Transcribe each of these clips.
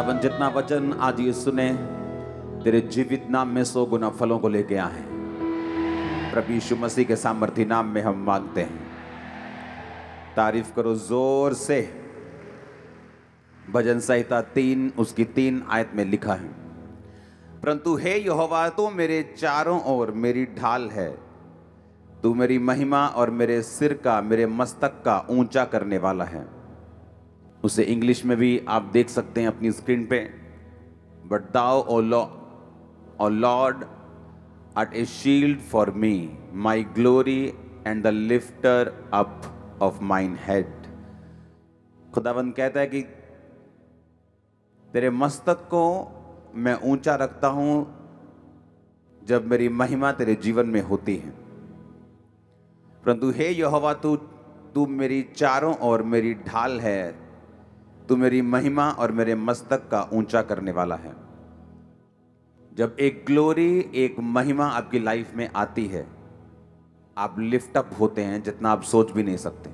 खुदावन जितना वचन आज ये सुने तेरे जीवित नाम में सौ गुना फलों को लेके आए प्रभु यीशु मसीह के सामर्थ्य नाम में हम मांगते हैं तारीफ करो जोर से भजन संहिता तीन उसकी तीन आयत में लिखा है परंतु हे यहोवा तो मेरे चारों ओर मेरी ढाल है तू मेरी महिमा और मेरे सिर का मेरे मस्तक का ऊंचा करने वाला है उसे इंग्लिश में भी आप देख सकते हैं अपनी स्क्रीन पे but thou O lo O Lord at a shield for me my glory and the lifter up of mine head खुदाबंद कहता है कि तेरे मस्तक को मैं ऊंचा रखता हूं जब मेरी महिमा तेरे जीवन में होती है परंतु हे यहोवा तू तू मेरी चारों ओर मेरी ढाल है तू मेरी महिमा और मेरे मस्तक का ऊंचा करने वाला है जब एक ग्लोरी एक महिमा आपकी लाइफ में आती है आप लिफ्ट अप होते हैं जितना आप सोच भी नहीं सकते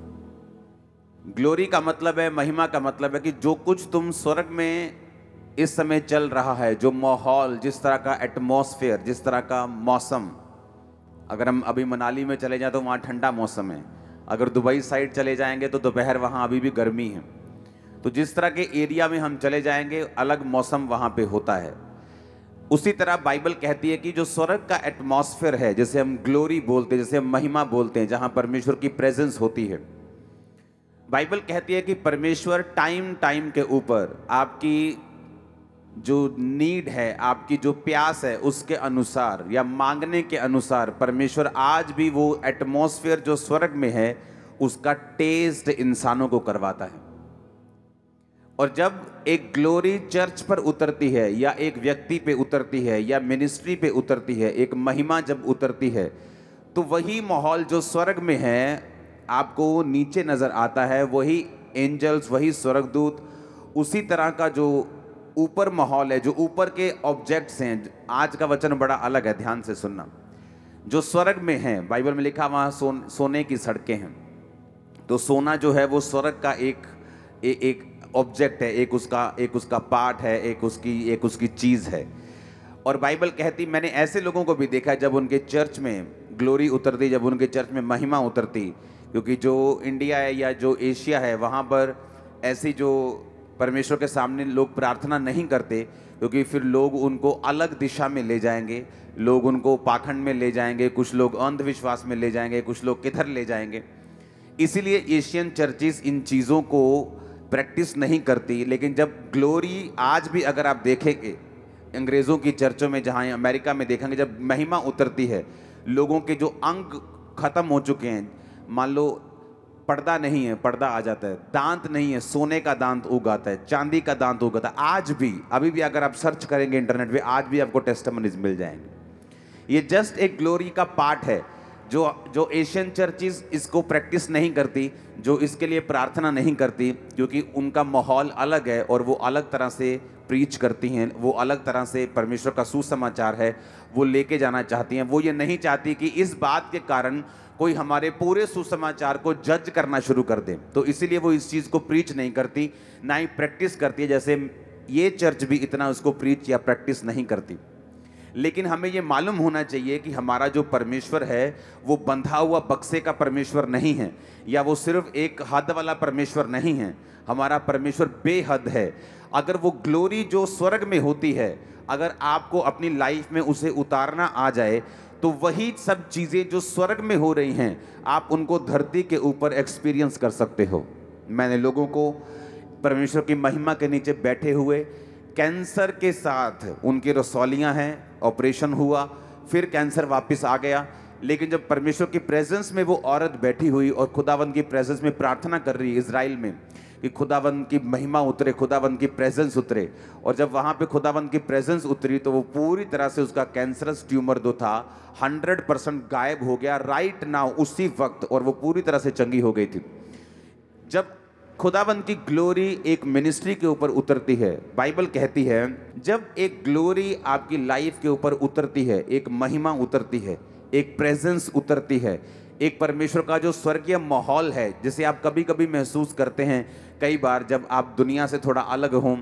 ग्लोरी का मतलब है महिमा का मतलब है कि जो कुछ तुम स्वर्ग में इस समय चल रहा है जो माहौल जिस तरह का एटमोसफेयर जिस तरह का मौसम अगर हम अभी मनाली में चले जाए तो वहाँ ठंडा मौसम है अगर दुबई साइड चले जाएंगे तो दोपहर वहाँ अभी भी गर्मी है तो जिस तरह के एरिया में हम चले जाएंगे अलग मौसम वहाँ पे होता है उसी तरह बाइबल कहती है कि जो स्वर्ग का एटमॉस्फेयर है जैसे हम ग्लोरी बोलते हैं जैसे हम महिमा बोलते हैं जहाँ परमेश्वर की प्रेजेंस होती है बाइबल कहती है कि परमेश्वर टाइम टाइम के ऊपर आपकी जो नीड है आपकी जो प्यास है उसके अनुसार या मांगने के अनुसार परमेश्वर आज भी वो एटमॉस्फेयर जो स्वर्ग में है उसका टेस्ट इंसानों को करवाता है और जब एक ग्लोरी चर्च पर उतरती है या एक व्यक्ति पे उतरती है या मिनिस्ट्री पे उतरती है एक महिमा जब उतरती है तो वही माहौल जो स्वर्ग में है आपको नीचे नज़र आता है वही एंजल्स वही स्वर्गदूत उसी तरह का जो ऊपर माहौल है जो ऊपर के ऑब्जेक्ट्स हैं आज का वचन बड़ा अलग है ध्यान से सुनना जो स्वर्ग में है बाइबल में लिखा वहाँ सोन, सोने की सड़कें हैं तो सोना जो है वो स्वर्ग का एक ए, एक ऑब्जेक्ट है एक उसका एक उसका पार्ट है एक उसकी एक उसकी चीज़ है और बाइबल कहती मैंने ऐसे लोगों को भी देखा जब उनके चर्च में ग्लोरी उतरती जब उनके चर्च में महिमा उतरती क्योंकि जो इंडिया है या जो एशिया है वहाँ पर ऐसी जो परमेश्वर के सामने लोग प्रार्थना नहीं करते क्योंकि फिर लोग उनको अलग दिशा में ले जाएंगे लोग उनको पाखंड में ले जाएंगे कुछ लोग अंधविश्वास में ले जाएंगे कुछ लोग किधर ले जाएंगे इसीलिए एशियन चर्चिस इन चीज़ों को प्रैक्टिस नहीं करती लेकिन जब ग्लोरी आज भी अगर आप देखेंगे अंग्रेज़ों की चर्चों में जहाँ अमेरिका में देखेंगे जब महिमा उतरती है लोगों के जो अंग ख़त्म हो चुके हैं मान लो पर्दा नहीं है पर्दा आ जाता है दांत नहीं है सोने का दांत उगाता है चांदी का दांत उगाता है आज भी अभी भी अगर आप सर्च करेंगे इंटरनेट पे आज भी आपको टेस्टमनीज मिल जाएंगे ये जस्ट एक ग्लोरी का पार्ट है जो जो एशियन चर्चिज इसको प्रैक्टिस नहीं करती जो इसके लिए प्रार्थना नहीं करती क्योंकि उनका माहौल अलग है और वो अलग तरह से प्रीच करती हैं वो अलग तरह से परमेश्वर का सुसमाचार है वो लेके जाना चाहती हैं वो ये नहीं चाहती कि इस बात के कारण कोई हमारे पूरे सुसमाचार को जज करना शुरू कर दे तो इसीलिए वो इस चीज़ को प्रीच नहीं करती ना ही प्रैक्टिस करती है जैसे ये चर्च भी इतना उसको प्रीच या प्रैक्टिस नहीं करती लेकिन हमें ये मालूम होना चाहिए कि हमारा जो परमेश्वर है वो बंधा हुआ बक्से का परमेश्वर नहीं है या वो सिर्फ एक हद वाला परमेश्वर नहीं है हमारा परमेश्वर बेहद है अगर वो ग्लोरी जो स्वर्ग में होती है अगर आपको अपनी लाइफ में उसे उतारना आ जाए तो वही सब चीज़ें जो स्वर्ग में हो रही हैं आप उनको धरती के ऊपर एक्सपीरियंस कर सकते हो मैंने लोगों को परमेश्वर की महिमा के नीचे बैठे हुए कैंसर के साथ उनकी रसौलियाँ हैं ऑपरेशन हुआ फिर कैंसर वापस आ गया लेकिन जब परमेश्वर की प्रेजेंस में वो औरत बैठी हुई और खुदावन की प्रेजेंस में प्रार्थना कर रही है इसराइल में कि खुदावंद की महिमा उतरे खुदावंद की प्रेजेंस उतरे और जब वहाँ पे खुदावन की प्रेजेंस उतरी तो वो पूरी तरह से उसका कैंसरस ट्यूमर जो था 100 परसेंट गायब हो गया राइट नाउ उसी वक्त और वो पूरी तरह से चंगी हो गई थी जब खुदाबंद की ग्लोरी एक मिनिस्ट्री के ऊपर उतरती है बाइबल कहती है जब एक ग्लोरी आपकी लाइफ के ऊपर उतरती है एक महिमा उतरती है एक प्रेजेंस उतरती है एक परमेश्वर का जो स्वर्गीय माहौल है जिसे आप कभी कभी महसूस करते हैं कई बार जब आप दुनिया से थोड़ा अलग हों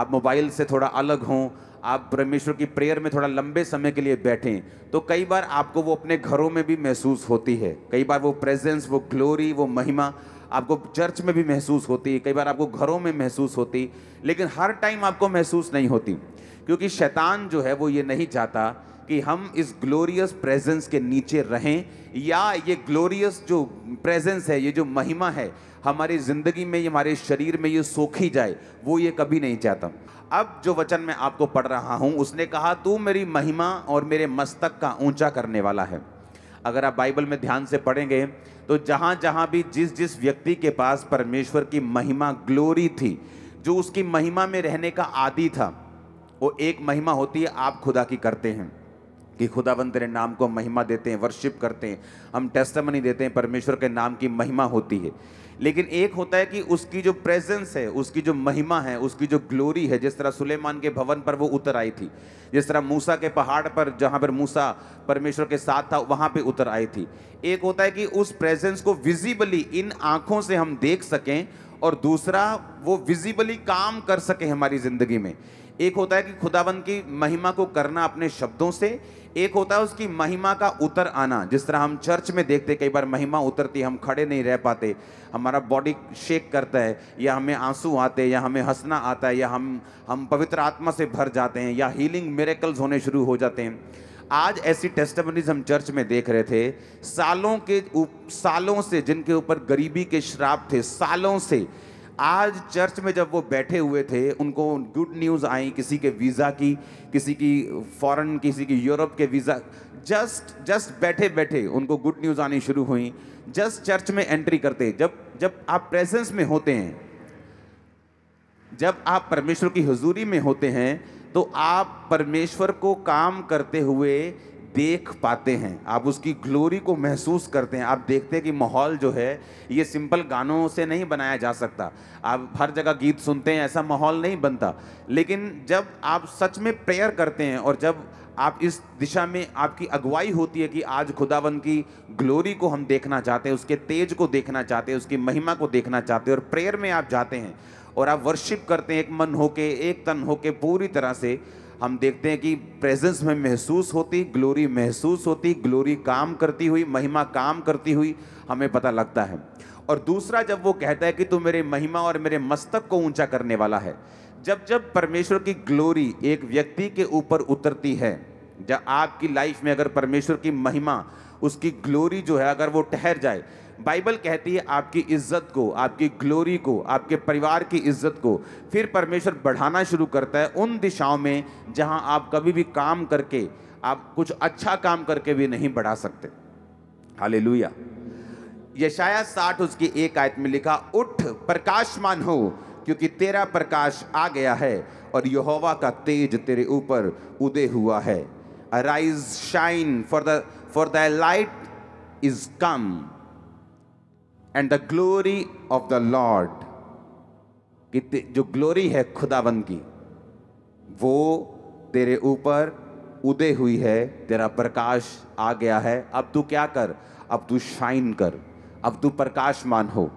आप मोबाइल से थोड़ा अलग हों आप परमेश्वर की प्रेयर में थोड़ा लंबे समय के लिए बैठें तो कई बार आपको वो अपने घरों में भी महसूस होती है कई बार वो प्रेजेंस वो ग्लोरी वो महिमा आपको चर्च में भी महसूस होती कई बार आपको घरों में महसूस होती लेकिन हर टाइम आपको महसूस नहीं होती क्योंकि शैतान जो है वो ये नहीं चाहता कि हम इस ग्लोरियस प्रेजेंस के नीचे रहें या ये ग्लोरियस जो प्रेजेंस है ये जो महिमा है हमारी ज़िंदगी में ये हमारे शरीर में ये सोखी जाए वो ये कभी नहीं चाहता अब जो वचन मैं आपको पढ़ रहा हूँ उसने कहा तू मेरी महिमा और मेरे मस्तक का ऊंचा करने वाला है अगर आप बाइबल में ध्यान से पढ़ेंगे तो जहाँ जहाँ भी जिस जिस व्यक्ति के पास परमेश्वर की महिमा ग्लोरी थी जो उसकी महिमा में रहने का आदि था वो एक महिमा होती है आप खुदा की करते हैं कि खुदावन तेरे नाम को महिमा देते हैं वर्शिप करते हैं हम टेस्टमनी देते हैं परमेश्वर के नाम की महिमा होती है लेकिन एक होता है कि उसकी जो प्रेजेंस है उसकी जो महिमा है उसकी जो ग्लोरी है जिस तरह सुलेमान के भवन पर वो उतर आई थी जिस तरह मूसा के पहाड़ पर जहाँ पर मूसा परमेश्वर के साथ था वहाँ पे उतर आई थी एक होता है कि उस प्रेजेंस को विजिबली इन आंखों से हम देख सकें और दूसरा वो विजिबली काम कर सके हमारी ज़िंदगी में एक होता है कि खुदाबंद की महिमा को करना अपने शब्दों से एक होता है उसकी महिमा का उतर आना जिस तरह हम चर्च में देखते कई बार महिमा उतरती हम खड़े नहीं रह पाते हमारा बॉडी शेक करता है या हमें आंसू आते हैं या हमें हंसना आता है या हम हम पवित्र आत्मा से भर जाते हैं या हीलिंग मेरेकल्स होने शुरू हो जाते हैं आज ऐसी टेस्टमनीज हम चर्च में देख रहे थे सालों के उप, सालों से जिनके ऊपर गरीबी के श्राप थे सालों से आज चर्च में जब वो बैठे हुए थे उनको गुड न्यूज़ आई किसी के वीज़ा की किसी की फॉरेन किसी की यूरोप के वीज़ा जस्ट जस्ट बैठे बैठे उनको गुड न्यूज़ आनी शुरू हुई जस्ट चर्च में एंट्री करते जब जब आप प्रेजेंस में होते हैं जब आप परमेश्वर की हजूरी में होते हैं तो आप परमेश्वर को काम करते हुए देख पाते हैं आप उसकी ग्लोरी को महसूस करते हैं आप देखते हैं कि माहौल जो है ये सिंपल गानों से नहीं बनाया जा सकता आप हर जगह गीत सुनते हैं ऐसा माहौल नहीं बनता लेकिन जब आप सच में प्रेयर करते हैं और जब आप इस दिशा में आपकी अगुवाई होती है कि आज खुदावन की ग्लोरी को हम देखना चाहते हैं उसके तेज को देखना चाहते हैं उसकी महिमा को देखना चाहते हैं और प्रेयर में आप जाते हैं और आप वर्शिप करते हैं एक मन होके एक तन होके पूरी तरह से हम देखते हैं कि प्रेजेंस में महसूस होती ग्लोरी महसूस होती ग्लोरी काम करती हुई महिमा काम करती हुई हमें पता लगता है और दूसरा जब वो कहता है कि तू मेरे महिमा और मेरे मस्तक को ऊंचा करने वाला है जब जब परमेश्वर की ग्लोरी एक व्यक्ति के ऊपर उतरती है जब आपकी लाइफ में अगर परमेश्वर की महिमा उसकी ग्लोरी जो है अगर वो ठहर जाए बाइबल कहती है आपकी इज्जत को आपकी ग्लोरी को आपके परिवार की इज्जत को फिर परमेश्वर बढ़ाना शुरू करता है उन दिशाओं में जहां आप कभी भी काम करके आप कुछ अच्छा काम करके भी नहीं बढ़ा सकते हाले यशाया साठ उसकी एक आयत में लिखा उठ प्रकाशमान हो क्योंकि तेरा प्रकाश आ गया है और यहोवा का तेज तेरे ऊपर उदय हुआ है arise shine for the for the light is come and the glory of the Lord कि जो ग्लोरी है खुदाबंद की वो तेरे ऊपर उदय हुई है तेरा प्रकाश आ गया है अब तू क्या कर अब तू शाइन कर अब तू प्रकाशमान हो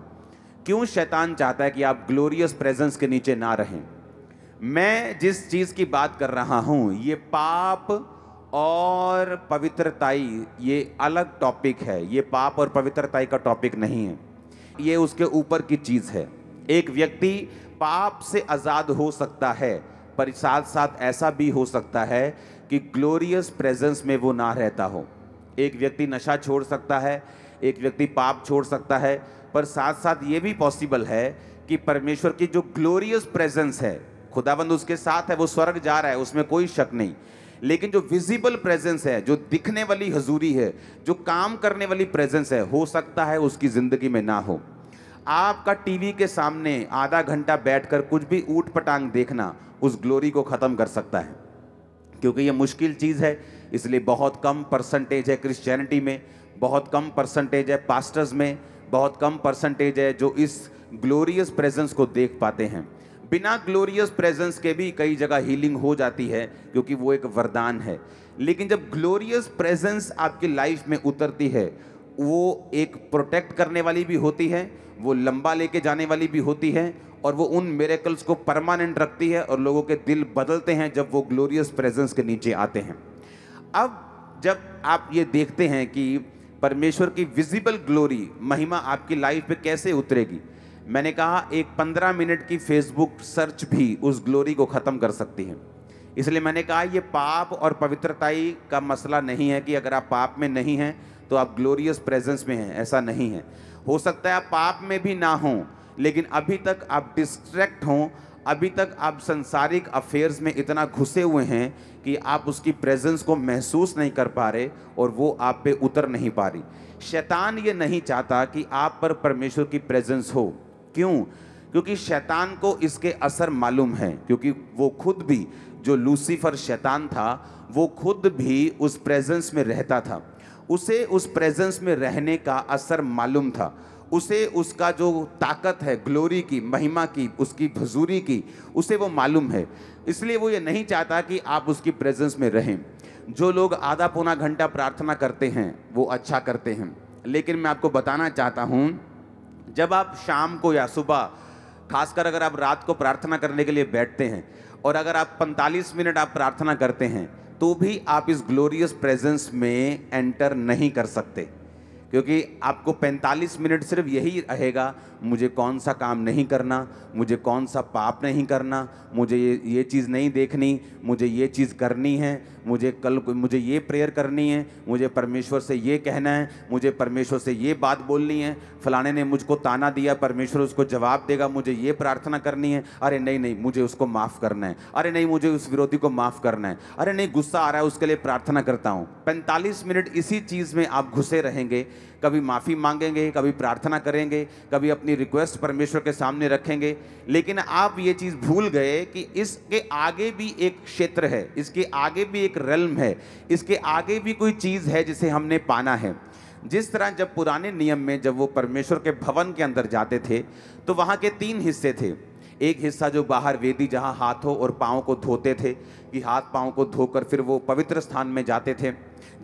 क्यों शैतान चाहता है कि आप ग्लोरियस प्रेजेंस के नीचे ना रहें मैं जिस चीज़ की बात कर रहा हूँ ये पाप और पवित्रताई ये अलग टॉपिक है ये पाप और पवित्रताई का टॉपिक नहीं है ये उसके ऊपर की चीज़ है एक व्यक्ति पाप से आज़ाद हो सकता है पर साथ साथ ऐसा भी हो सकता है कि ग्लोरियस प्रेजेंस में वो ना रहता हो एक व्यक्ति नशा छोड़ सकता है एक व्यक्ति पाप छोड़ सकता है पर साथ साथ ये भी पॉसिबल है कि परमेश्वर की जो ग्लोरियस प्रेजेंस है खुदाबंद उसके साथ है वो स्वर्ग जा रहा है उसमें कोई शक नहीं लेकिन जो विजिबल प्रेजेंस है जो दिखने वाली हजूरी है जो काम करने वाली प्रेजेंस है हो सकता है उसकी ज़िंदगी में ना हो आपका टीवी के सामने आधा घंटा बैठकर कुछ भी ऊट पटांग देखना उस ग्लोरी को ख़त्म कर सकता है क्योंकि ये मुश्किल चीज़ है इसलिए बहुत कम परसेंटेज है क्रिश्चियनिटी में बहुत कम परसेंटेज है पास्टर्स में बहुत कम परसेंटेज है जो इस ग्लोरियस प्रेजेंस को देख पाते हैं बिना ग्लोरियस प्रेजेंस के भी कई जगह हीलिंग हो जाती है क्योंकि वो एक वरदान है लेकिन जब ग्लोरियस प्रेजेंस आपकी लाइफ में उतरती है वो एक प्रोटेक्ट करने वाली भी होती है वो लंबा लेके जाने वाली भी होती है और वो उन मेरेकल्स को परमानेंट रखती है और लोगों के दिल बदलते हैं जब वो ग्लोरियस प्रेजेंस के नीचे आते हैं अब जब आप ये देखते हैं कि परमेश्वर की विजिबल ग्लोरी महिमा आपकी लाइफ पे कैसे उतरेगी मैंने कहा एक पंद्रह मिनट की फेसबुक सर्च भी उस ग्लोरी को ख़त्म कर सकती है इसलिए मैंने कहा ये पाप और पवित्रताई का मसला नहीं है कि अगर आप पाप में नहीं हैं तो आप ग्लोरियस प्रेजेंस में हैं ऐसा नहीं है हो सकता है आप पाप में भी ना हों लेकिन अभी तक आप डिस्ट्रैक्ट हों अभी तक आप संसारिक अफेयर्स में इतना घुसे हुए हैं कि आप उसकी प्रेजेंस को महसूस नहीं कर पा रहे और वो आप पे उतर नहीं पा रही शैतान ये नहीं चाहता कि आप पर परमेश्वर की प्रेजेंस हो क्यों क्योंकि शैतान को इसके असर मालूम है क्योंकि वो खुद भी जो लूसीफर शैतान था वो खुद भी उस प्रेजेंस में रहता था उसे उस प्रेजेंस में रहने का असर मालूम था उसे उसका जो ताकत है ग्लोरी की महिमा की उसकी भजूरी की उसे वो मालूम है इसलिए वो ये नहीं चाहता कि आप उसकी प्रेजेंस में रहें जो लोग आधा पौना घंटा प्रार्थना करते हैं वो अच्छा करते हैं लेकिन मैं आपको बताना चाहता हूँ जब आप शाम को या सुबह खासकर अगर आप रात को प्रार्थना करने के लिए बैठते हैं और अगर आप 45 मिनट आप प्रार्थना करते हैं तो भी आप इस ग्लोरियस प्रेजेंस में एंटर नहीं कर सकते क्योंकि आपको 45 मिनट सिर्फ यही रहेगा मुझे कौन सा काम नहीं करना मुझे कौन सा पाप नहीं करना मुझे ये ये चीज़ नहीं देखनी मुझे ये चीज़ करनी है मुझे कल मुझे ये प्रेयर करनी है मुझे परमेश्वर से ये कहना है मुझे परमेश्वर से ये बात बोलनी है फलाने ने मुझको ताना दिया परमेश्वर उसको जवाब देगा मुझे ये प्रार्थना करनी है अरे नहीं नहीं मुझे उसको माफ़ करना है अरे नहीं मुझे उस विरोधी को माफ़ करना है अरे नहीं गुस्सा आ रहा है उसके लिए प्रार्थना करता हूँ पैंतालीस मिनट इसी चीज़ में आप घुसे रहेंगे कभी माफ़ी मांगेंगे कभी प्रार्थना करेंगे कभी अपनी रिक्वेस्ट परमेश्वर के सामने रखेंगे लेकिन आप ये चीज़ भूल गए कि इसके आगे भी एक क्षेत्र है इसके आगे भी एक एक रलम है इसके आगे भी कोई चीज़ है जिसे हमने पाना है जिस तरह जब पुराने नियम में जब वो परमेश्वर के भवन के अंदर जाते थे तो वहाँ के तीन हिस्से थे एक हिस्सा जो बाहर वेदी जहाँ हाथों और पाँव को धोते थे कि हाथ पाँव को धोकर फिर वो पवित्र स्थान में जाते थे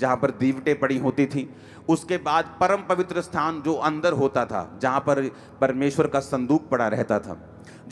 जहाँ पर दीवटें पड़ी होती थी उसके बाद परम पवित्र स्थान जो अंदर होता था जहाँ पर परमेश्वर का संदूक पड़ा रहता था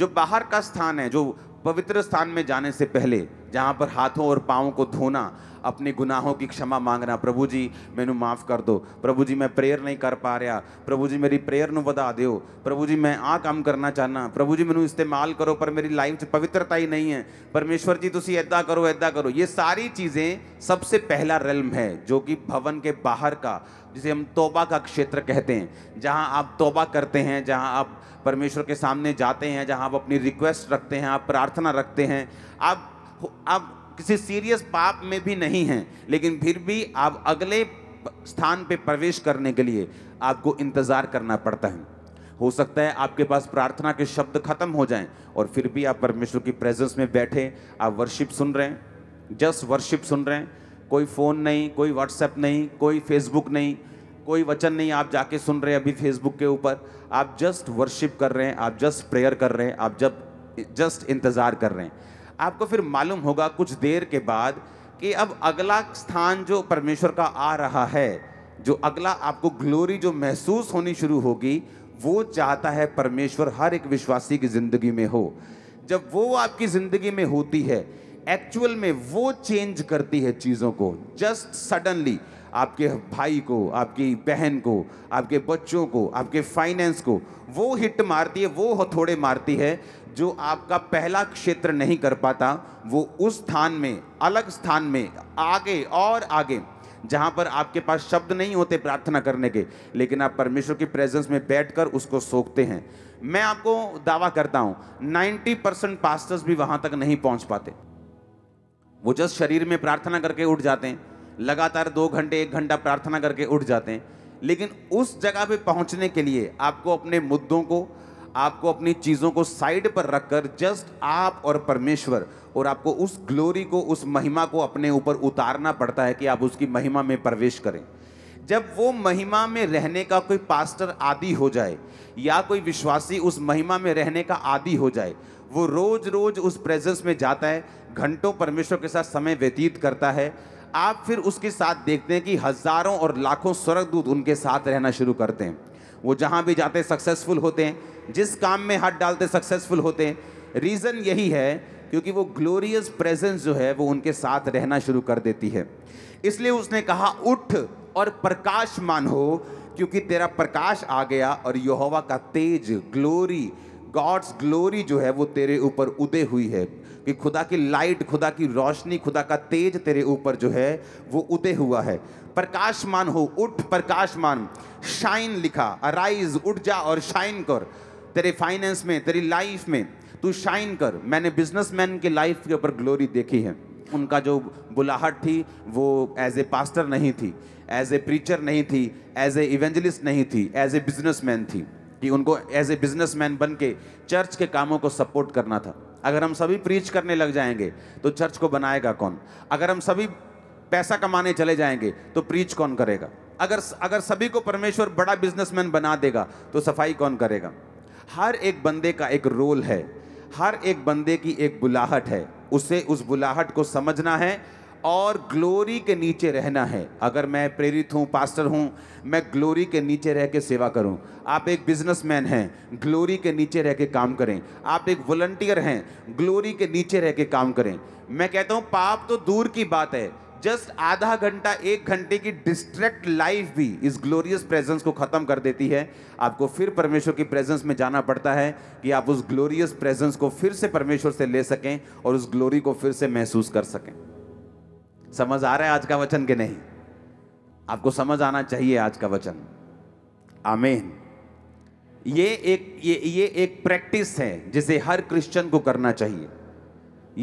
जो बाहर का स्थान है जो पवित्र स्थान में जाने से पहले जहाँ पर हाथों और पाँव को धोना अपने गुनाहों की क्षमा मांगना प्रभु जी मैं माफ़ कर दो प्रभु जी मैं प्रेयर नहीं कर पा रहा प्रभु जी मेरी प्रेयर न बता दो प्रभु जी मैं आह काम करना चाहना प्रभु जी मैं इस्तेमाल करो पर मेरी लाइफ पवित्रता ही नहीं है परमेश्वर जी तुम ऐदा करो ऐदा करो ये सारी चीज़ें सबसे पहला रिल्म है जो कि भवन के बाहर का जिसे हम तोबा का क्षेत्र कहते हैं जहाँ आप तोबा करते हैं जहाँ आप परमेश्वर के सामने जाते हैं जहाँ आप अपनी रिक्वेस्ट रखते हैं आप प्रार्थना रखते हैं आप अब किसी सीरियस पाप में भी नहीं है लेकिन फिर भी आप अगले स्थान पे प्रवेश करने के लिए आपको इंतज़ार करना पड़ता है हो सकता है आपके पास प्रार्थना के शब्द खत्म हो जाएं और फिर भी आप परमेश्वर की प्रेजेंस में बैठे आप वर्शिप सुन रहे हैं जस्ट वर्शिप सुन रहे हैं कोई फ़ोन नहीं कोई व्हाट्सएप नहीं कोई फेसबुक नहीं कोई वचन नहीं आप जाके सुन रहे हैं अभी फेसबुक के ऊपर आप जस्ट वर्शिप कर रहे हैं आप जस्ट प्रेयर कर रहे हैं आप जब जस्ट इंतज़ार कर रहे हैं आपको फिर मालूम होगा कुछ देर के बाद कि अब अगला स्थान जो परमेश्वर का आ रहा है जो अगला आपको ग्लोरी जो महसूस होनी शुरू होगी वो चाहता है परमेश्वर हर एक विश्वासी की ज़िंदगी में हो जब वो आपकी ज़िंदगी में होती है एक्चुअल में वो चेंज करती है चीज़ों को जस्ट सडनली आपके भाई को आपकी बहन को आपके बच्चों को आपके फाइनेंस को वो हिट मारती है वो हथौड़े मारती है जो आपका पहला क्षेत्र नहीं कर पाता वो उस स्थान में अलग स्थान में आगे और आगे जहाँ पर आपके पास शब्द नहीं होते प्रार्थना करने के लेकिन आप परमेश्वर की प्रेजेंस में बैठकर उसको सोखते हैं मैं आपको दावा करता हूँ 90 परसेंट पास्टर्स भी वहाँ तक नहीं पहुँच पाते वो जस्ट शरीर में प्रार्थना करके उठ जाते हैं लगातार दो घंटे एक घंटा प्रार्थना करके उठ जाते हैं लेकिन उस जगह पे पहुंचने के लिए आपको अपने मुद्दों को आपको अपनी चीज़ों को साइड पर रखकर जस्ट आप और परमेश्वर और आपको उस ग्लोरी को उस महिमा को अपने ऊपर उतारना पड़ता है कि आप उसकी महिमा में प्रवेश करें जब वो महिमा में रहने का कोई पास्टर आदि हो जाए या कोई विश्वासी उस महिमा में रहने का आदि हो जाए वो रोज़ रोज़ उस प्रेजेंस में जाता है घंटों परमेश्वर के साथ समय व्यतीत करता है आप फिर उसके साथ देखते हैं कि हज़ारों और लाखों दूध उनके साथ रहना शुरू करते हैं वो जहाँ भी जाते सक्सेसफुल होते हैं जिस काम में हाथ डालते सक्सेसफुल होते हैं रीज़न यही है क्योंकि वो ग्लोरियस प्रेजेंस जो है वो उनके साथ रहना शुरू कर देती है इसलिए उसने कहा उठ और प्रकाशमान हो क्योंकि तेरा प्रकाश आ गया और यहोवा का तेज ग्लोरी गॉड्स ग्लोरी जो है वो तेरे ऊपर उदय हुई है कि खुदा की लाइट खुदा की रोशनी खुदा का तेज तेरे ऊपर जो है वो उदय हुआ है प्रकाशमान हो उठ प्रकाशमान शाइन लिखा अराइज उठ जा और शाइन कर तेरे फाइनेंस में तेरी लाइफ में तू शाइन कर मैंने बिजनेसमैन की लाइफ के ऊपर ग्लोरी देखी है उनका जो बुलाहट थी वो एज ए पास्टर नहीं थी एज ए प्रीचर नहीं थी एज ए इवेंजलिस्ट नहीं थी एज ए बिजनेसमैन थी कि उनको एज ए बिजनेसमैन बन के चर्च के कामों को सपोर्ट करना था अगर हम सभी प्रीच करने लग जाएंगे तो चर्च को बनाएगा कौन अगर हम सभी पैसा कमाने चले जाएंगे तो प्रीच कौन करेगा अगर अगर सभी को परमेश्वर बड़ा बिजनेसमैन बना देगा तो सफाई कौन करेगा हर एक बंदे का एक रोल है हर एक बंदे की एक बुलाहट है उसे उस बुलाहट को समझना है और ग्लोरी के नीचे रहना है अगर मैं प्रेरित हूँ पास्टर हूँ मैं ग्लोरी के नीचे रह के सेवा करूँ आप एक बिजनेसमैन हैं ग्लोरी के नीचे रह के काम करें आप एक वॉलंटियर हैं ग्लोरी के नीचे रह के काम करें मैं कहता हूँ पाप तो दूर की बात है जस्ट आधा घंटा एक घंटे की डिस्ट्रैक्ट लाइफ भी इस ग्लोरियस प्रेजेंस को ख़त्म कर देती है आपको फिर परमेश्वर की प्रेजेंस में जाना पड़ता है कि आप उस ग्लोरियस प्रेजेंस को फिर से परमेश्वर से ले सकें और उस ग्लोरी को फिर से महसूस कर सकें समझ आ रहा है आज का वचन के नहीं आपको समझ आना चाहिए आज का वचन आमेन ये एक ये ये एक प्रैक्टिस है जिसे हर क्रिश्चियन को करना चाहिए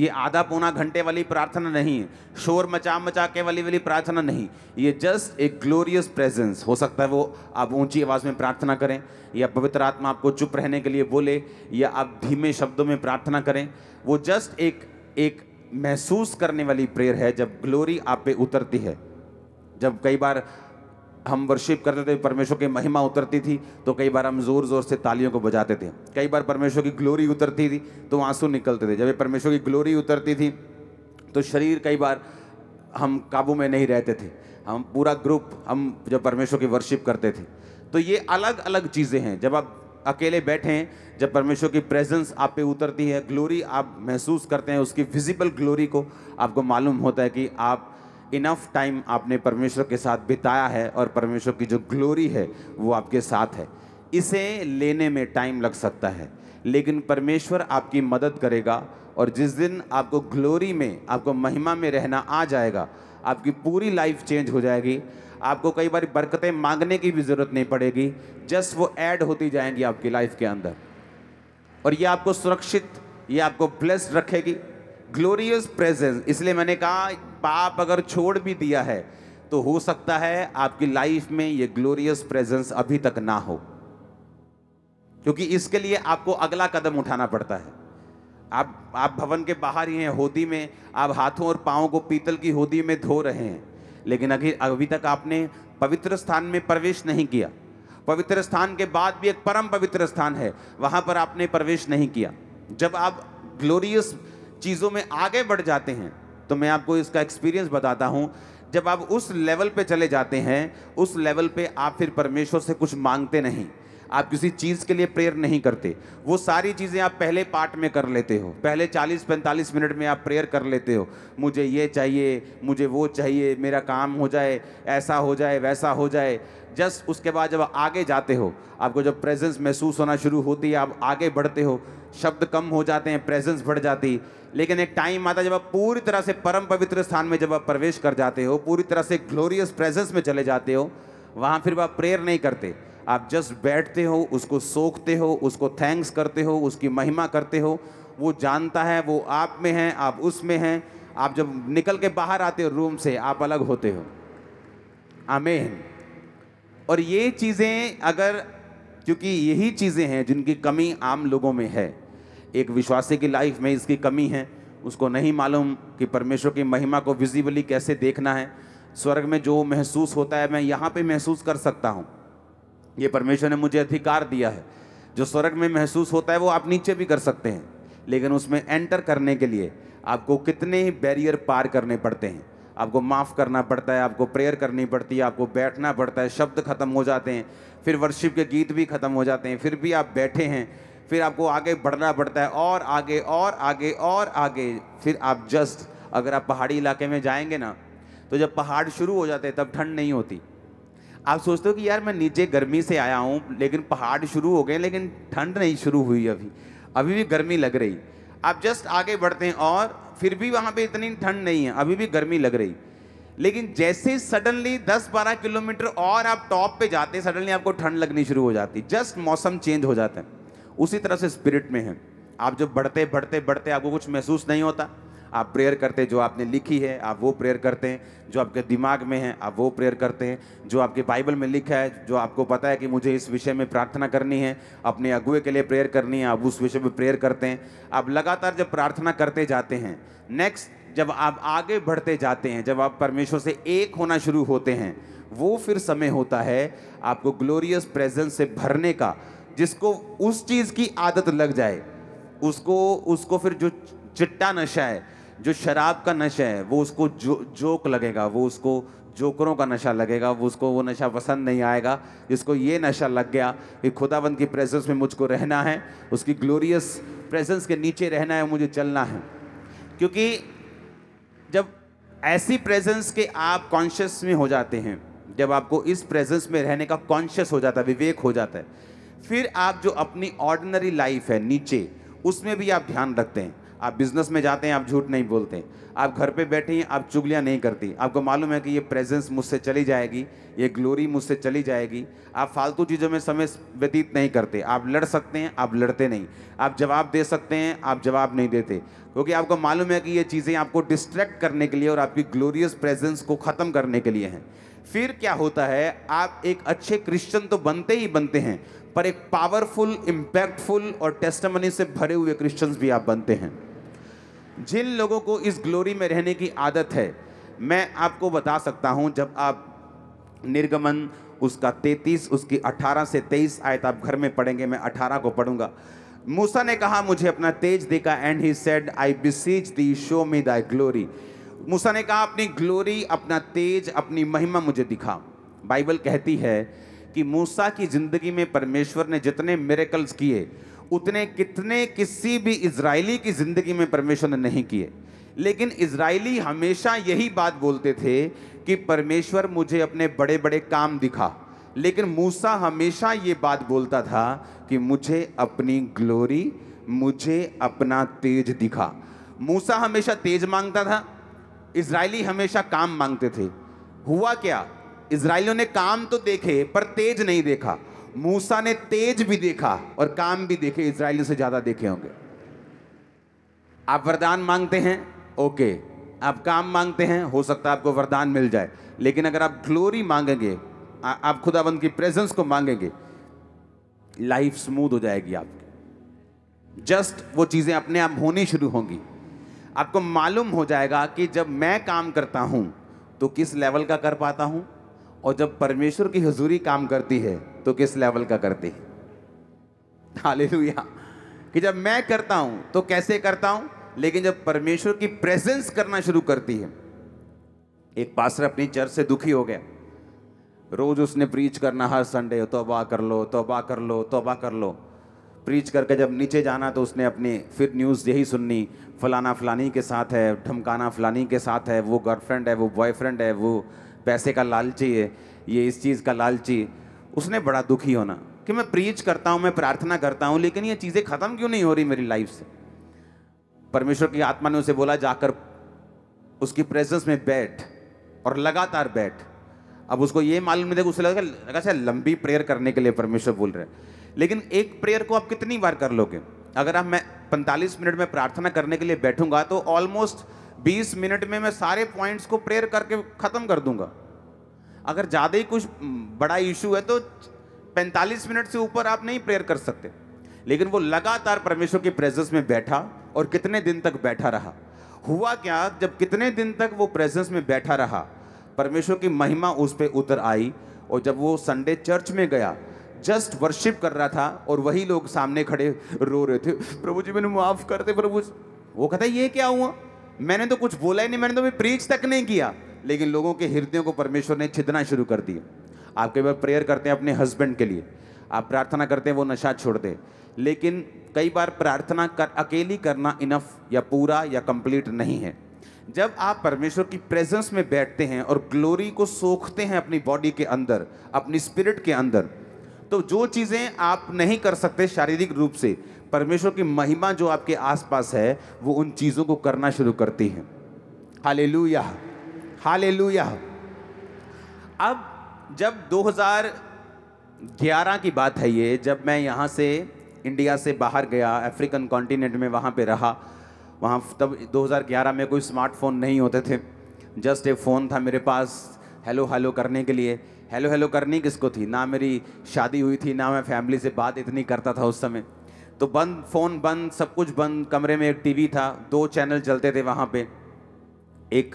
ये आधा पौना घंटे वाली प्रार्थना नहीं है शोर मचा मचा के वाली वाली प्रार्थना नहीं ये जस्ट एक ग्लोरियस प्रेजेंस हो सकता है वो आप ऊंची आवाज़ में प्रार्थना करें या पवित्र आत्मा आपको चुप रहने के लिए बोले या आप धीमे शब्दों में प्रार्थना करें वो जस्ट एक एक महसूस करने वाली प्रेयर है जब ग्लोरी आप पे उतरती है जब कई बार हम वर्शिप करते थे परमेश्वर की महिमा उतरती थी तो कई बार हम ज़ोर ज़ोर से तालियों को बजाते थे कई बार परमेश्वर की ग्लोरी उतरती थी तो आंसू निकलते थे जब परमेश्वर की ग्लोरी उतरती थी तो शरीर कई बार हम काबू में नहीं रहते थे हम पूरा ग्रुप हम जब परमेश्वर की वर्शिप करते थे तो ये अलग अलग चीज़ें हैं जब आप अकेले बैठे हैं जब परमेश्वर की प्रेजेंस आप पे उतरती है ग्लोरी आप महसूस करते हैं उसकी फिजिकल ग्लोरी को आपको मालूम होता है कि आप इनफ टाइम आपने परमेश्वर के साथ बिताया है और परमेश्वर की जो ग्लोरी है वो आपके साथ है इसे लेने में टाइम लग सकता है लेकिन परमेश्वर आपकी मदद करेगा और जिस दिन आपको ग्लोरी में आपको महिमा में रहना आ जाएगा आपकी पूरी लाइफ चेंज हो जाएगी आपको कई बार बरकतें मांगने की भी ज़रूरत नहीं पड़ेगी जस्ट वो ऐड होती जाएंगी आपकी लाइफ के अंदर और ये आपको सुरक्षित ये आपको ब्लेस्ड रखेगी ग्लोरियस प्रेजेंस इसलिए मैंने कहा पाप अगर छोड़ भी दिया है तो हो सकता है आपकी लाइफ में ये ग्लोरियस प्रेजेंस अभी तक ना हो क्योंकि इसके लिए आपको अगला कदम उठाना पड़ता है आप आप भवन के बाहर ही हैं होदी में आप हाथों और पाँव को पीतल की होदी में धो रहे हैं लेकिन अभी अभी तक आपने पवित्र स्थान में प्रवेश नहीं किया पवित्र स्थान के बाद भी एक परम पवित्र स्थान है वहाँ पर आपने प्रवेश नहीं किया जब आप ग्लोरियस चीज़ों में आगे बढ़ जाते हैं तो मैं आपको इसका एक्सपीरियंस बताता हूँ जब आप उस लेवल पे चले जाते हैं उस लेवल पे आप फिर परमेश्वर से कुछ मांगते नहीं आप किसी चीज़ के लिए प्रेयर नहीं करते वो सारी चीज़ें आप पहले पार्ट में कर लेते हो पहले 40-45 मिनट में आप प्रेयर कर लेते हो मुझे ये चाहिए मुझे वो चाहिए मेरा काम हो जाए ऐसा हो जाए वैसा हो जाए जस्ट उसके बाद जब आगे जाते हो आपको जब प्रेजेंस महसूस होना शुरू होती है आप आगे बढ़ते हो शब्द कम हो जाते हैं प्रेजेंस बढ़ जाती लेकिन एक टाइम आता है जब आप पूरी तरह से परम पवित्र स्थान में जब आप प्रवेश कर जाते हो पूरी तरह से ग्लोरियस प्रेजेंस में चले जाते हो वहाँ फिर आप प्रेयर नहीं करते आप जस्ट बैठते हो उसको सोखते हो उसको थैंक्स करते हो उसकी महिमा करते हो वो जानता है वो आप में है आप उसमें हैं आप जब निकल के बाहर आते हो रूम से आप अलग होते हो आमेन और ये चीज़ें अगर क्योंकि यही चीज़ें हैं जिनकी कमी आम लोगों में है एक विश्वासी की लाइफ में इसकी कमी है उसको नहीं मालूम कि परमेश्वर की महिमा को विजिबली कैसे देखना है स्वर्ग में जो महसूस होता है मैं यहाँ पे महसूस कर सकता हूँ ये परमेश्वर ने मुझे अधिकार दिया है जो स्वर्ग में महसूस होता है वो आप नीचे भी कर सकते हैं लेकिन उसमें एंटर करने के लिए आपको कितने ही बैरियर पार करने पड़ते हैं आपको माफ़ करना पड़ता है आपको प्रेयर करनी पड़ती है आपको बैठना पड़ता है शब्द ख़त्म हो जाते हैं फिर वर्शिप के गीत भी ख़त्म हो जाते हैं फिर भी आप बैठे हैं फिर आपको आगे बढ़ना पड़ता है और आगे और आगे और आगे फिर आप जस्ट अगर आप पहाड़ी इलाके में जाएंगे ना तो जब पहाड़ शुरू हो जाते हैं तब ठंड नहीं होती आप सोचते हो कि यार मैं नीचे गर्मी से आया हूँ लेकिन पहाड़ शुरू हो गए लेकिन ठंड नहीं शुरू हुई अभी अभी भी गर्मी लग रही आप जस्ट आगे बढ़ते हैं और फिर भी वहाँ पे इतनी ठंड नहीं है अभी भी गर्मी लग रही लेकिन जैसे सडनली 10-12 किलोमीटर और आप टॉप पे जाते हैं सडनली आपको ठंड लगनी शुरू हो जाती जस्ट मौसम चेंज हो जाता है उसी तरह से स्पिरिट में है आप जब बढ़ते बढ़ते बढ़ते आपको कुछ महसूस नहीं होता आप प्रेयर करते हैं जो आपने लिखी है आप वो प्रेयर करते हैं जो आपके दिमाग में है आप वो प्रेयर करते हैं जो आपके बाइबल में लिखा है जो आपको पता है कि मुझे इस विषय में प्रार्थना करनी है अपने अगुए के लिए प्रेयर करनी है आप उस विषय में प्रेयर करते हैं आप लगातार जब प्रार्थना करते जाते हैं नेक्स्ट जब आप आगे बढ़ते जाते हैं जब आप परमेश्वर से एक होना शुरू होते हैं वो फिर समय होता है आपको ग्लोरियस प्रेजेंस से भरने का जिसको उस चीज़ की आदत लग जाए उसको उसको फिर जो चिट्टा नशा है जो शराब का नशा है वो उसको जो जोक लगेगा वो उसको जोकरों का नशा लगेगा वो उसको वो नशा पसंद नहीं आएगा जिसको ये नशा लग गया कि खुदाबंद की प्रेजेंस में मुझको रहना है उसकी ग्लोरियस प्रेजेंस के नीचे रहना है मुझे चलना है क्योंकि जब ऐसी प्रेजेंस के आप कॉन्शियस में हो जाते हैं जब आपको इस प्रेजेंस में रहने का कॉन्शियस हो जाता है विवेक हो जाता है फिर आप जो अपनी ऑर्डिनरी लाइफ है नीचे उसमें भी आप ध्यान रखते हैं आप बिजनेस में जाते हैं आप झूठ नहीं बोलते आप घर पे बैठे हैं आप चुगलियाँ नहीं करती आपको मालूम है कि ये प्रेजेंस मुझसे चली जाएगी ये ग्लोरी मुझसे चली जाएगी आप फालतू चीज़ों में समय व्यतीत नहीं करते आप लड़ सकते हैं आप लड़ते नहीं आप जवाब दे सकते हैं आप जवाब नहीं देते क्योंकि आपको मालूम है कि ये चीज़ें आपको डिस्ट्रैक्ट करने के लिए और आपकी ग्लोरियस प्रेजेंस को ख़त्म करने के लिए हैं फिर क्या होता है आप एक अच्छे क्रिश्चन तो बनते ही बनते हैं पर एक पावरफुल इम्पैक्टफुल और टेस्टमनी से भरे हुए क्रिश्चियंस भी आप बनते हैं जिन लोगों को इस ग्लोरी में रहने की आदत है मैं आपको बता सकता हूं जब आप निर्गमन उसका 33 उसकी 18 से 23 आयत आप घर में पढ़ेंगे मैं 18 को पढ़ूंगा मूसा ने कहा मुझे अपना तेज देखा and he said I beseech thee show me thy glory मूसा ने कहा अपनी ग्लोरी अपना तेज अपनी महिमा मुझे दिखा बाइबल कहती है कि मूसा की ज़िंदगी में परमेश्वर ने जितने मेरेकल्स किए उतने कितने किसी भी इसराइली की ज़िंदगी में परमेश्वर ने नहीं किए लेकिन इसराइली हमेशा यही बात बोलते थे कि परमेश्वर मुझे अपने बड़े बड़े काम दिखा लेकिन मूसा हमेशा ये बात बोलता था कि मुझे अपनी ग्लोरी मुझे अपना तेज दिखा मूसा हमेशा तेज मांगता था इसराइली हमेशा काम मांगते थे हुआ क्या इसराइलियों ने काम तो देखे पर तेज नहीं देखा मूसा ने तेज भी देखा और काम भी देखे इसराइलियों से ज्यादा देखे होंगे आप वरदान मांगते हैं ओके आप काम मांगते हैं हो सकता है आपको वरदान मिल जाए लेकिन अगर आप ग्लोरी मांगेंगे आप खुदाबंद की प्रेजेंस को मांगेंगे लाइफ स्मूथ हो जाएगी आपकी जस्ट वो चीज़ें अपने आप होनी शुरू होंगी आपको मालूम हो जाएगा कि जब मैं काम करता हूं तो किस लेवल का कर पाता हूं और जब परमेश्वर की हजूरी काम करती है तो किस लेवल का करती है हाले कि जब मैं करता हूँ तो कैसे करता हूँ लेकिन जब परमेश्वर की प्रेजेंस करना शुरू करती है एक पास्टर अपनी चर्च से दुखी हो गया रोज उसने प्रीच करना हर संडे तोबा कर लो तोबा कर लो तोबा कर लो प्रीच करके जब नीचे जाना तो उसने अपनी फिर न्यूज़ यही सुननी फलाना फलानी के साथ है ठमकाना फलानी के साथ है वो गर्लफ्रेंड है वो बॉयफ्रेंड है वो पैसे का लालची है ये इस चीज़ का लालची उसने बड़ा दुखी होना कि मैं प्रीच करता हूँ मैं प्रार्थना करता हूँ लेकिन ये चीज़ें ख़त्म क्यों नहीं हो रही मेरी लाइफ से परमेश्वर की आत्मा ने उसे बोला जाकर उसकी प्रेजेंस में बैठ और लगातार बैठ अब उसको ये मालूम नहीं था उसे लगा लगा सर लंबी प्रेयर करने के लिए परमेश्वर बोल रहे हैं लेकिन एक प्रेयर को आप कितनी बार कर लोगे अगर आप मैं पैंतालीस मिनट में प्रार्थना करने के लिए बैठूंगा तो ऑलमोस्ट बीस मिनट में मैं सारे पॉइंट्स को प्रेयर करके ख़त्म कर दूंगा अगर ज़्यादा ही कुछ हम्म, बड़ा इशू है तो 45 मिनट से ऊपर आप नहीं प्रेयर कर सकते लेकिन वो लगातार परमेश्वर की प्रेजेंस में बैठा और कितने दिन तक बैठा रहा हुआ क्या जब कितने दिन तक वो प्रेजेंस में बैठा रहा परमेश्वर की महिमा उस पर उतर आई और जब वो संडे चर्च में गया जस्ट वर्शिप कर रहा था और वही लोग सामने खड़े रो रहे थे प्रभु जी मैंने माफ़ कर दे प्रभु वो कहता ये क्या हुआ मैंने तो कुछ बोला ही नहीं मैंने तो भी प्रीच तक नहीं किया लेकिन लोगों के हृदयों को परमेश्वर ने छिदना शुरू कर दिया आप कई बार प्रेयर करते हैं अपने हस्बैंड के लिए आप प्रार्थना करते हैं वो नशा छोड़ दे लेकिन कई बार प्रार्थना कर अकेली करना इनफ या पूरा या कंप्लीट नहीं है जब आप परमेश्वर की प्रेजेंस में बैठते हैं और ग्लोरी को सोखते हैं अपनी बॉडी के अंदर अपनी स्पिरिट के अंदर तो जो चीज़ें आप नहीं कर सकते शारीरिक रूप से परमेश्वर की महिमा जो आपके आसपास है वो उन चीज़ों को करना शुरू करती है हाले लूया हाले लूया अब जब 2011 की बात है ये जब मैं यहाँ से इंडिया से बाहर गया अफ्रीकन कॉन्टिनेंट में वहाँ पे रहा वहाँ तब 2011 में कोई स्मार्टफोन नहीं होते थे जस्ट एक फ़ोन था मेरे पास हेलो हेलो करने के लिए हेलो हेलो करनी किसको थी ना मेरी शादी हुई थी ना मैं फैमिली से बात इतनी करता था उस समय तो बंद फ़ोन बंद सब कुछ बंद कमरे में एक टीवी था दो चैनल चलते थे वहाँ पे एक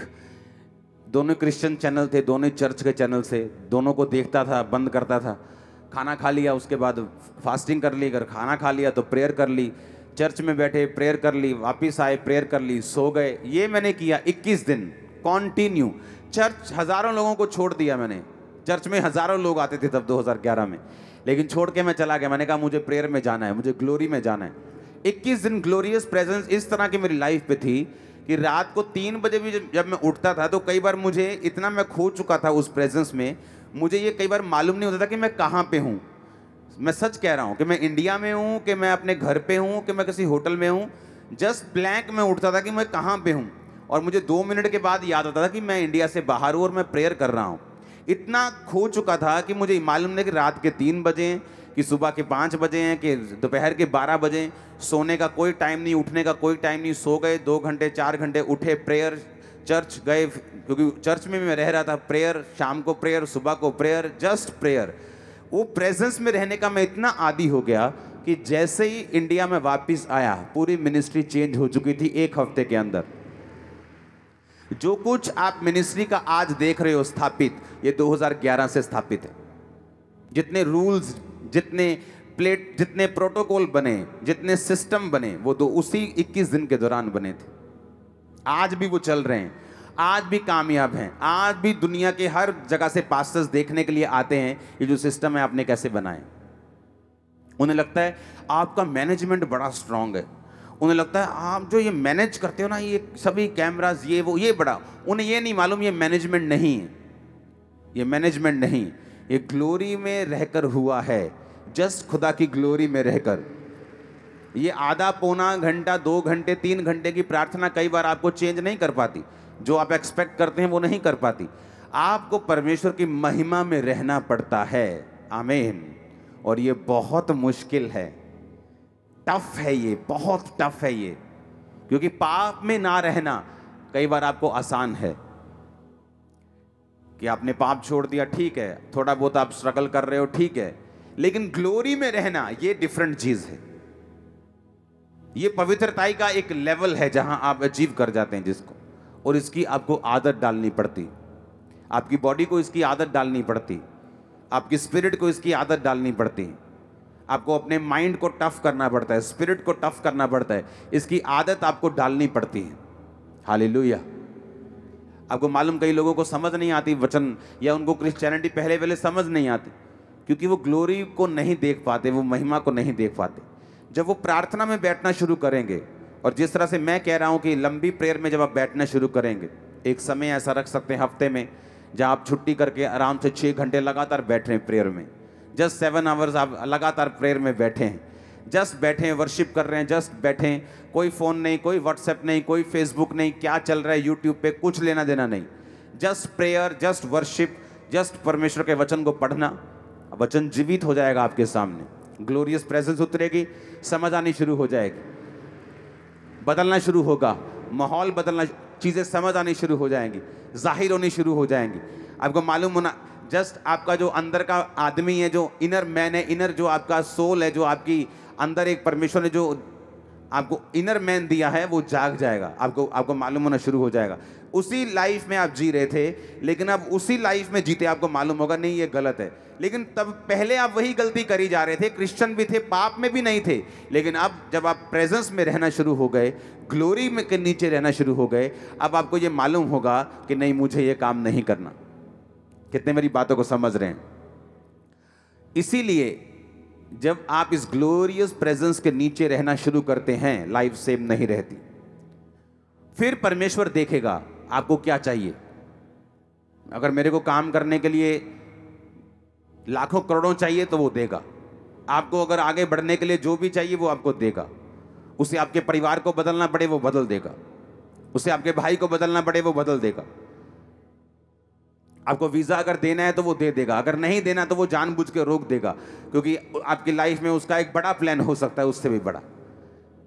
दोनों क्रिश्चियन चैनल थे दोनों चर्च के चैनल से दोनों को देखता था बंद करता था खाना खा लिया उसके बाद फास्टिंग कर ली अगर खाना खा लिया तो प्रेयर कर ली चर्च में बैठे प्रेयर कर ली वापिस आए प्रेयर कर ली सो गए ये मैंने किया 21 दिन कॉन्टिन्यू चर्च हज़ारों लोगों को छोड़ दिया मैंने चर्च में हज़ारों लोग आते थे तब 2011 में लेकिन छोड़ के मैं चला गया मैंने कहा मुझे प्रेयर में जाना है मुझे ग्लोरी में जाना है 21 दिन ग्लोरियस प्रेजेंस इस तरह की मेरी लाइफ पे थी कि रात को तीन बजे भी जब मैं उठता था तो कई बार मुझे इतना मैं खो चुका था उस प्रेजेंस में मुझे ये कई बार मालूम नहीं होता था कि मैं कहाँ पे हूँ मैं सच कह रहा हूँ कि मैं इंडिया में हूँ कि मैं अपने घर पे हूँ कि मैं किसी होटल में हूँ जस्ट ब्लैंक में उठता था कि मैं कहाँ पे हूँ और मुझे दो मिनट के बाद याद आता था कि मैं इंडिया से बाहर हूँ और मैं प्रेयर कर रहा हूँ इतना खो चुका था कि मुझे मालूम नहीं कि रात के तीन बजे कि सुबह के पाँच बजे हैं कि दोपहर के बारह बजे सोने का कोई टाइम नहीं उठने का कोई टाइम नहीं सो गए दो घंटे चार घंटे उठे प्रेयर चर्च गए क्योंकि चर्च में मैं रह रहा था प्रेयर शाम को प्रेयर सुबह को प्रेयर जस्ट प्रेयर वो प्रेजेंस में रहने का मैं इतना आदि हो गया कि जैसे ही इंडिया में वापस आया पूरी मिनिस्ट्री चेंज हो चुकी थी एक हफ्ते के अंदर जो कुछ आप मिनिस्ट्री का आज देख रहे हो स्थापित ये 2011 से स्थापित है जितने रूल्स जितने प्लेट जितने प्रोटोकॉल बने जितने सिस्टम बने वो तो उसी 21 दिन के दौरान बने थे आज भी वो चल रहे हैं आज भी कामयाब हैं आज भी दुनिया के हर जगह से पास्टर्स देखने के लिए आते हैं ये जो सिस्टम है आपने कैसे बनाए उन्हें लगता है आपका मैनेजमेंट बड़ा स्ट्रांग है उन्हें लगता है आप जो ये मैनेज करते हो ना ये सभी कैमराज ये वो ये बड़ा उन्हें ये नहीं मालूम ये मैनेजमेंट नहीं है ये मैनेजमेंट नहीं ये ग्लोरी में रहकर हुआ है जस्ट खुदा की ग्लोरी में रहकर ये आधा पौना घंटा दो घंटे तीन घंटे की प्रार्थना कई बार आपको चेंज नहीं कर पाती जो आप एक्सपेक्ट करते हैं वो नहीं कर पाती आपको परमेश्वर की महिमा में रहना पड़ता है आमेन और ये बहुत मुश्किल है टफ है ये बहुत टफ है ये क्योंकि पाप में ना रहना कई बार आपको आसान है कि आपने पाप छोड़ दिया ठीक है थोड़ा बहुत आप स्ट्रगल कर रहे हो ठीक है लेकिन ग्लोरी में रहना ये डिफरेंट चीज है ये पवित्रताई का एक लेवल है जहां आप अचीव कर जाते हैं जिसको और इसकी आपको आदत डालनी पड़ती आपकी बॉडी को इसकी आदत डालनी पड़ती आपकी स्पिरिट को इसकी आदत डालनी पड़ती आपको अपने माइंड को टफ करना पड़ता है स्पिरिट को टफ करना पड़ता है इसकी आदत आपको डालनी पड़ती है हाली आपको मालूम कई लोगों को समझ नहीं आती वचन या उनको क्रिश्चियनिटी पहले पहले समझ नहीं आती क्योंकि वो ग्लोरी को नहीं देख पाते वो महिमा को नहीं देख पाते जब वो प्रार्थना में बैठना शुरू करेंगे और जिस तरह से मैं कह रहा हूँ कि लंबी प्रेयर में जब आप बैठना शुरू करेंगे एक समय ऐसा रख सकते हैं हफ्ते में जहाँ आप छुट्टी करके आराम से छः घंटे लगातार बैठ रहे हैं प्रेयर में जस्ट सेवन आवर्स आप लगातार प्रेयर में बैठे हैं जस्ट बैठे हैं वर्शिप कर रहे हैं जस्ट बैठे हैं कोई फ़ोन नहीं कोई व्हाट्सएप नहीं कोई फेसबुक नहीं क्या चल रहा है यूट्यूब पे कुछ लेना देना नहीं just prayer just worship just परमेश्वर के वचन को पढ़ना वचन जीवित हो जाएगा आपके सामने ग्लोरियस प्रेजेंस उतरेगी समझ आनी शुरू हो जाएगी बदलना शुरू होगा माहौल बदलना चीज़ें समझ आनी शुरू हो जाएंगी जाहिर होनी शुरू हो जाएंगी आपको मालूम होना जस्ट आपका जो अंदर का आदमी है जो इनर मैन है इनर जो आपका सोल है जो आपकी अंदर एक परमेश्वर ने जो आपको इनर मैन दिया है वो जाग जाएगा आपको आपको मालूम होना शुरू हो जाएगा उसी लाइफ में आप जी रहे थे लेकिन अब उसी लाइफ में जीते आपको मालूम होगा नहीं ये गलत है लेकिन तब पहले आप वही गलती करी जा रहे थे क्रिश्चियन भी थे पाप में भी नहीं थे लेकिन अब जब आप प्रेजेंस में रहना शुरू हो गए ग्लोरी में के नीचे रहना शुरू हो गए अब आपको ये मालूम होगा कि नहीं मुझे ये काम नहीं करना कितने मेरी बातों को समझ रहे हैं इसीलिए जब आप इस ग्लोरियस प्रेजेंस के नीचे रहना शुरू करते हैं लाइफ सेम नहीं रहती फिर परमेश्वर देखेगा आपको क्या चाहिए अगर मेरे को काम करने के लिए लाखों करोड़ों चाहिए तो वो देगा आपको अगर आगे बढ़ने के लिए जो भी चाहिए वो आपको देगा उसे आपके परिवार को बदलना पड़े वो बदल देगा उसे आपके भाई को बदलना पड़े वो बदल देगा आपको वीज़ा अगर देना है तो वो दे देगा अगर नहीं देना तो वो जानबूझ के रोक देगा क्योंकि आपकी लाइफ में उसका एक बड़ा प्लान हो सकता है उससे भी बड़ा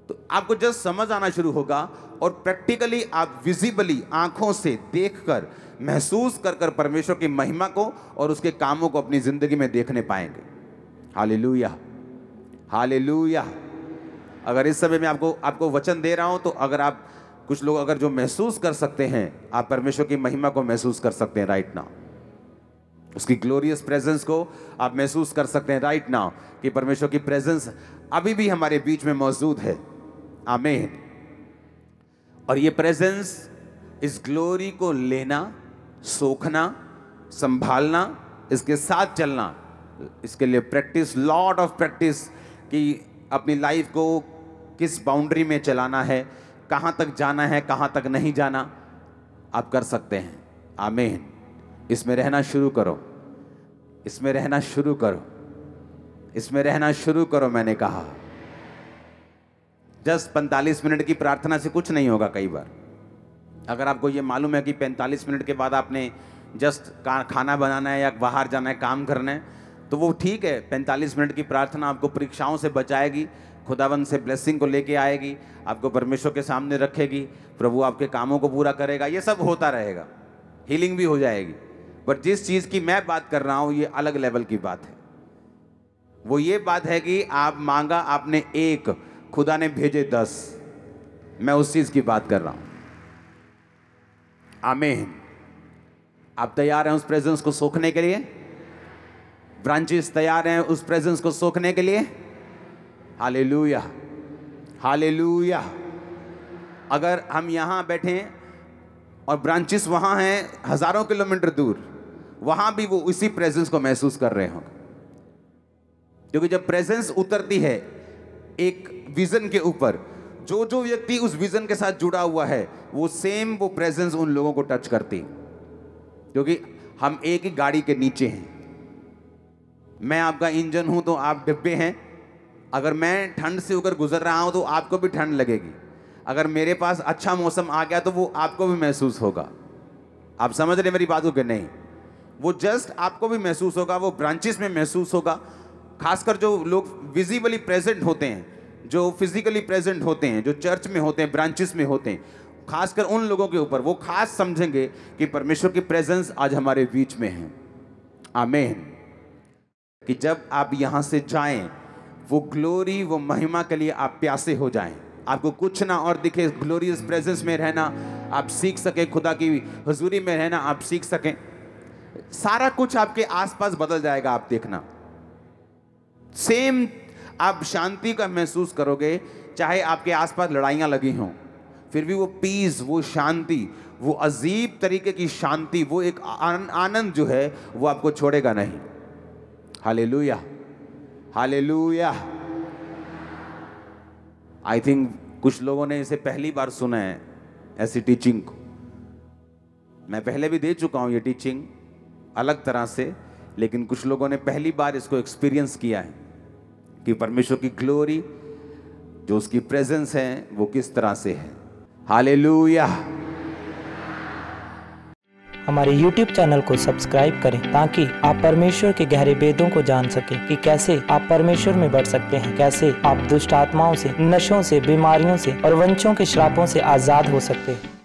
तो आपको जस्ट समझ आना शुरू होगा और प्रैक्टिकली आप विजिबली आंखों से देखकर महसूस कर कर परमेश्वर की महिमा को और उसके कामों को अपनी ज़िंदगी में देखने पाएंगे हालेलुया हालेलुया अगर इस समय में आपको आपको वचन दे रहा हूं तो अगर आप कुछ लोग अगर जो महसूस कर सकते हैं आप परमेश्वर की महिमा को महसूस कर सकते हैं राइट नाउ उसकी ग्लोरियस प्रेजेंस को आप महसूस कर सकते हैं राइट नाउ कि परमेश्वर की प्रेजेंस अभी भी हमारे बीच में मौजूद है आमेन और ये प्रेजेंस इस ग्लोरी को लेना सोखना संभालना इसके साथ चलना इसके लिए प्रैक्टिस लॉट ऑफ प्रैक्टिस कि अपनी लाइफ को किस बाउंड्री में चलाना है कहाँ तक जाना है कहाँ तक नहीं जाना आप कर सकते हैं आमेन इसमें रहना शुरू करो इसमें रहना शुरू करो इसमें रहना शुरू करो मैंने कहा जस्ट पैंतालीस मिनट की प्रार्थना से कुछ नहीं होगा कई बार अगर आपको ये मालूम है कि पैंतालीस मिनट के बाद आपने जस्ट खाना बनाना है या बाहर जाना है काम करना है तो वो ठीक है पैंतालीस मिनट की प्रार्थना आपको परीक्षाओं से बचाएगी खुदावन से ब्लेसिंग को लेके आएगी आपको परमेश्वर के सामने रखेगी प्रभु आपके कामों को पूरा करेगा ये सब होता रहेगा हीलिंग भी हो जाएगी बट जिस चीज़ की मैं बात कर रहा हूं ये अलग लेवल की बात है वो ये बात है कि आप मांगा आपने एक खुदा ने भेजे दस मैं उस चीज़ की बात कर रहा हूं आमेन आप तैयार हैं उस प्रेजेंस को सोखने के लिए ब्रांचेस तैयार हैं उस प्रेजेंस को सोखने के लिए हालेलुया हालेलुया अगर हम यहाँ बैठे और ब्रांचेस वहाँ हैं हज़ारों किलोमीटर दूर वहाँ भी वो उसी प्रेजेंस को महसूस कर रहे होंगे क्योंकि जब प्रेजेंस उतरती है एक विज़न के ऊपर जो जो व्यक्ति उस विज़न के साथ जुड़ा हुआ है वो सेम वो प्रेजेंस उन लोगों को टच करती क्योंकि हम एक ही गाड़ी के नीचे हैं मैं आपका इंजन हूं तो आप डिब्बे हैं अगर मैं ठंड से होकर गुजर रहा हूँ तो आपको भी ठंड लगेगी अगर मेरे पास अच्छा मौसम आ गया तो वो आपको भी महसूस होगा आप समझ रहे मेरी बात को कि नहीं वो जस्ट आपको भी महसूस होगा वो ब्रांचेस में महसूस होगा खासकर जो लोग विजिबली प्रेजेंट होते हैं जो फिजिकली प्रेजेंट होते हैं जो चर्च में होते हैं ब्रांचेस में होते हैं खासकर उन लोगों के ऊपर वो खास समझेंगे कि परमेश्वर की प्रेजेंस आज हमारे बीच में है आमेन कि जब आप यहाँ से जाएं वो ग्लोरी वो महिमा के लिए आप प्यासे हो जाएं आपको कुछ ना और दिखे ग्लोरियस प्रेजेंस में रहना आप सीख सकें खुदा की हजूरी में रहना आप सीख सकें सारा कुछ आपके आसपास बदल जाएगा आप देखना सेम आप शांति का महसूस करोगे चाहे आपके आसपास लड़ाइयाँ लगी हों फिर भी वो पीस वो शांति वो अजीब तरीके की शांति वो एक आनंद जो है वो आपको छोड़ेगा नहीं हालेलुया हालेलुया आई थिंक कुछ लोगों ने इसे पहली बार सुना है ऐसी टीचिंग को मैं पहले भी दे चुका हूँ ये टीचिंग अलग तरह से लेकिन कुछ लोगों ने पहली बार इसको एक्सपीरियंस किया है कि परमेश्वर की ग्लोरी जो उसकी प्रेजेंस है वो किस तरह से है हालेलुया लुया हमारे YouTube चैनल को सब्सक्राइब करें ताकि आप परमेश्वर के गहरे वेदों को जान सके कि कैसे आप परमेश्वर में बढ़ सकते हैं कैसे आप दुष्ट आत्माओं से नशों से बीमारियों से और वंशों के श्रापों से आजाद हो सकते हैं